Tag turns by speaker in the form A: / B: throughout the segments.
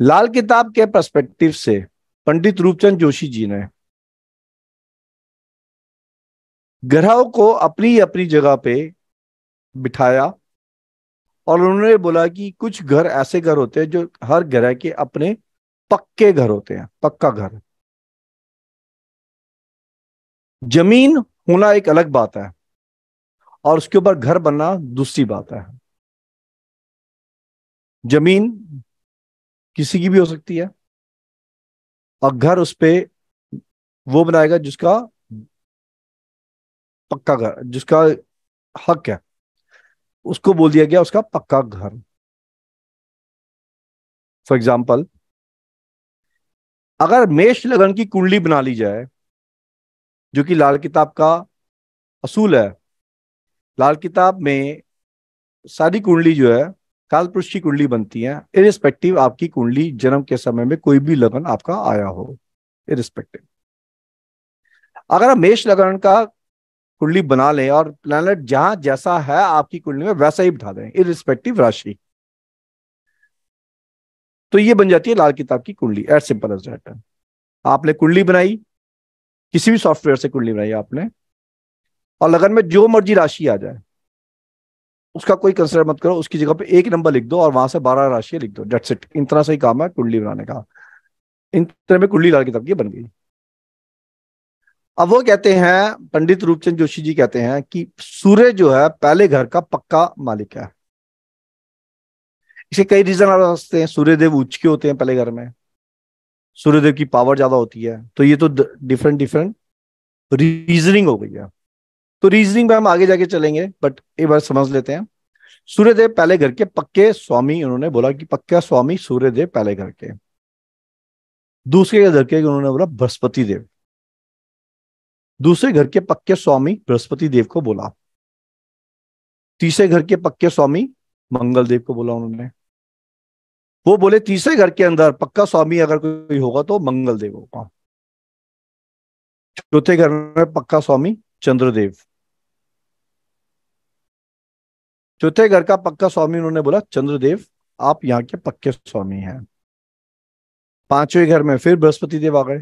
A: लाल किताब के पर्सपेक्टिव से पंडित रूपचंद जोशी जी ने ग्रहों को अपनी अपनी जगह पे बिठाया और उन्होंने बोला कि कुछ घर ऐसे घर होते हैं जो हर ग्रह के अपने पक्के घर होते हैं पक्का घर जमीन होना एक अलग बात है और उसके ऊपर घर बनना दूसरी बात है जमीन किसी की भी हो सकती है और घर उस पर वो बनाएगा जिसका पक्का घर जिसका हक है उसको बोल दिया गया उसका पक्का घर फॉर एग्जाम्पल अगर मेष लगन की कुंडली बना ली जाए जो कि लाल किताब का असूल है लाल किताब में सारी कुंडली जो है काल पुरुष की कुंडली बनती है इरिस्पेक्टिव आपकी कुंडली जन्म के समय में कोई भी लगन आपका आया हो इरिस्पेक्टिव अगर आप मेष लगन का कुंडली बना लें और प्लैनेट जहां जैसा है आपकी कुंडली में वैसा ही बिठा दें इरिस्पेक्टिव राशि तो ये बन जाती है लाल किताब की कुंडली एट सिंपल एज दैट आपने कुंडली बनाई किसी भी सॉफ्टवेयर से कुंडली बनाई आपने और लगन में जो मर्जी राशि आ जाए उसका कोई कंसिडर मत करो उसकी जगह पे एक नंबर लिख दो और वहां से बारह राशियां लिख दो डेट्स इट इन तरह से ही काम है कुंडली बनाने का इन तरह में कुंडली लाल की तबकी बन गई अब वो कहते हैं पंडित रूपचंद जोशी जी कहते हैं कि सूर्य जो है पहले घर का पक्का मालिक है इसे कई रीजन आ सकते हैं सूर्यदेव उच्च के होते हैं पहले घर में सूर्यदेव की पावर ज्यादा होती है तो ये तो डिफरेंट डिफरेंट रीजनिंग हो गई है तो रीजनिंग में हम आगे जाके चलेंगे बट एक बार समझ लेते हैं सूर्यदेव पहले घर के पक्के स्वामी उन्होंने बोला कि पक्का स्वामी सूर्यदेव पहले घर के दूसरे घर के उन्होंने बोला बृहस्पति देव दूसरे घर के पक्के स्वामी बृहस्पति देव को बोला तीसरे घर के पक्के स्वामी मंगल देव को बोला उन्होंने वो बोले तीसरे घर के अंदर पक्का स्वामी अगर कोई होगा तो मंगल देव होगा चौथे घर में पक्का स्वामी चंद्रदेव चौथे घर का पक्का स्वामी उन्होंने बोला चंद्रदेव आप यहाँ के पक्के स्वामी हैं पांचवें घर में फिर बृहस्पति देव आ गए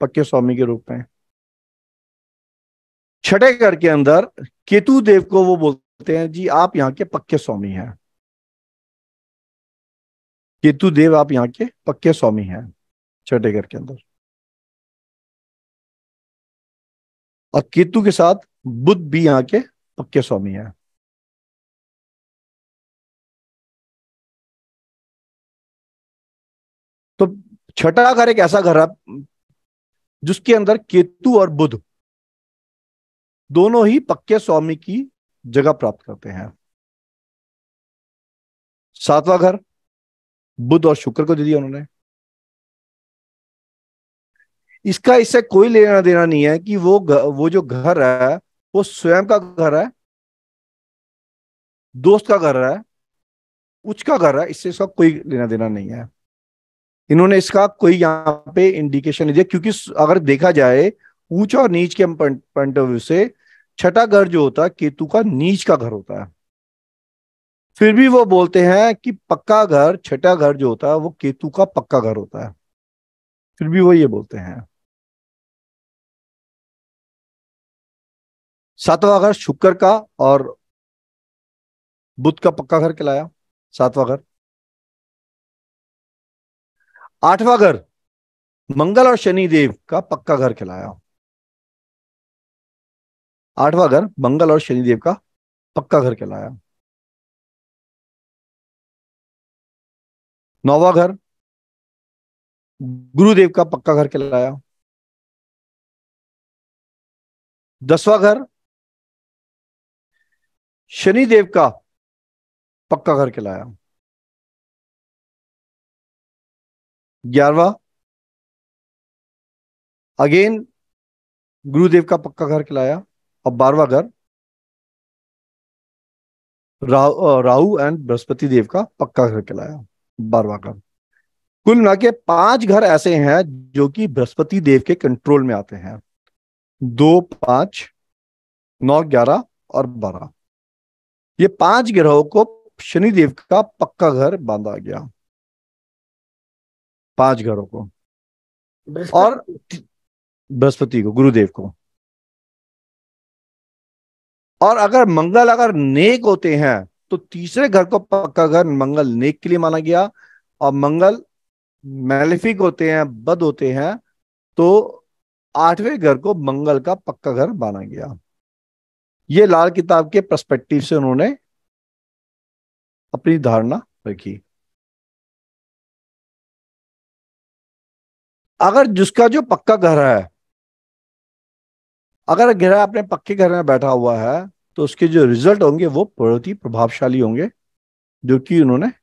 A: पक्के स्वामी के रूप में छठे घर के अंदर केतु देव को वो बोलते हैं जी आप यहाँ के पक्के स्वामी हैं केतु देव आप यहाँ के पक्के स्वामी हैं छठे घर के अंदर
B: और केतु के साथ बुद्ध भी यहाँ के पक्के स्वामी हैं तो छठा घर एक ऐसा घर है जिसके अंदर केतु और बुध दोनों ही पक्के स्वामी की जगह प्राप्त करते हैं
A: सातवां घर बुध और शुक्र को दे दिया उन्होंने इसका इससे कोई लेना देना नहीं है कि वो वो जो घर है वो स्वयं का घर है दोस्त का घर है उच्च का घर है इससे इसका कोई लेना देना नहीं है इन्होंने इसका कोई यहाँ पे इंडिकेशन नहीं दिया क्योंकि अगर देखा जाए ऊंच और नीच के पॉइंट ऑफ व्यू से छठा घर जो होता है केतु का नीच का घर होता है फिर भी वो बोलते हैं कि पक्का घर छठा घर जो होता है वो केतु का पक्का घर होता है फिर भी वो
B: ये बोलते हैं सातवां घर शुक्र का और बुद्ध का पक्का घर कहलाया सातवां घर आठवां घर मंगल और शनि देव का पक्का घर खिलाया आठवां घर मंगल और शनि देव का पक्का घर खिलाया नौवा घर गुरुदेव का पक्का घर खिलाया दसवां घर शनि देव का पक्का घर खिलाया ग्यारहवा
A: अगेन गुरुदेव का पक्का घर खिलाया अब बारवा घर राहु राहु एंड बृहस्पति देव का पक्का घर खिलाया बारवा घर कुल मिला के पांच घर ऐसे हैं जो कि बृहस्पति देव के कंट्रोल में आते हैं दो पांच नौ ग्यारह और बारह ये पांच ग्रहों को शनि देव का पक्का घर बांधा गया पांच घरों को और बृहस्पति को गुरुदेव को और अगर मंगल अगर नेक होते हैं तो तीसरे घर को पक्का घर मंगल नेक के लिए माना गया और मंगल मैलिफिक होते हैं बद होते हैं तो आठवें घर को मंगल का पक्का घर माना गया ये लाल किताब के प्रस्पेक्टिव से उन्होंने अपनी धारणा
B: रखी अगर
A: जिसका जो पक्का घर है अगर घर अपने पक्के घर में बैठा हुआ है तो उसके जो रिजल्ट होंगे वो बहुत ही प्रभावशाली होंगे जो कि उन्होंने